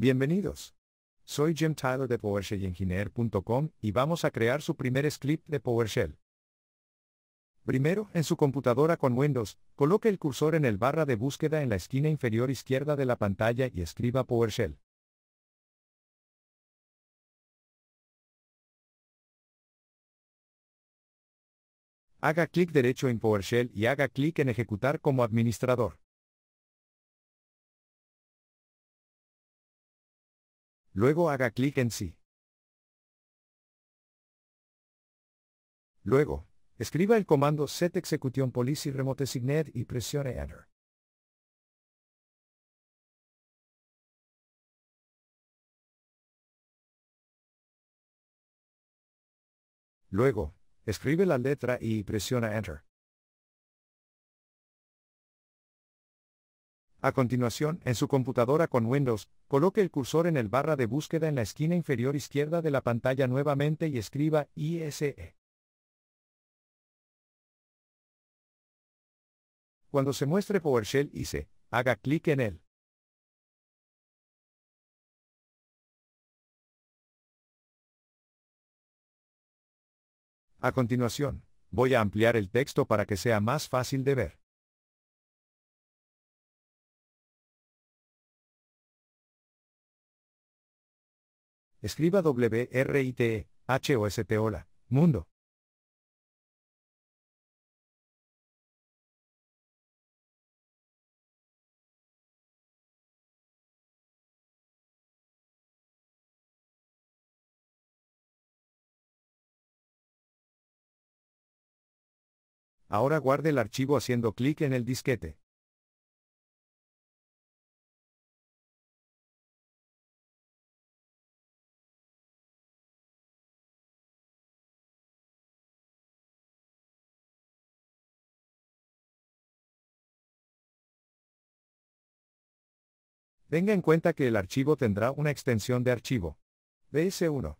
Bienvenidos. Soy Jim Tyler de PowerShellEngineer.com y vamos a crear su primer script de PowerShell. Primero, en su computadora con Windows, coloque el cursor en el barra de búsqueda en la esquina inferior izquierda de la pantalla y escriba PowerShell. Haga clic derecho en PowerShell y haga clic en Ejecutar como administrador. Luego haga clic en sí. Luego, escriba el comando set execution policy remote signet y presione enter. Luego, escribe la letra y presiona enter. A continuación, en su computadora con Windows, coloque el cursor en el barra de búsqueda en la esquina inferior izquierda de la pantalla nuevamente y escriba ISE. Cuando se muestre PowerShell ISE, haga clic en él. A continuación, voy a ampliar el texto para que sea más fácil de ver. Escriba w r i t e H-O-S-T hola, mundo. Ahora guarde el archivo haciendo clic en el disquete. Tenga en cuenta que el archivo tendrá una extensión de archivo. BS1.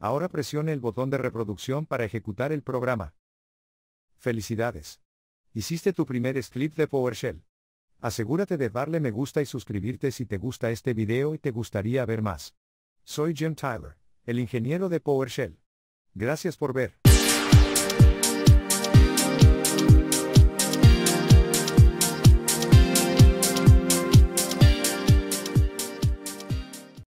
Ahora presione el botón de reproducción para ejecutar el programa. Felicidades. Hiciste tu primer script de PowerShell. Asegúrate de darle me gusta y suscribirte si te gusta este video y te gustaría ver más. Soy Jim Tyler, el ingeniero de PowerShell. Gracias por ver.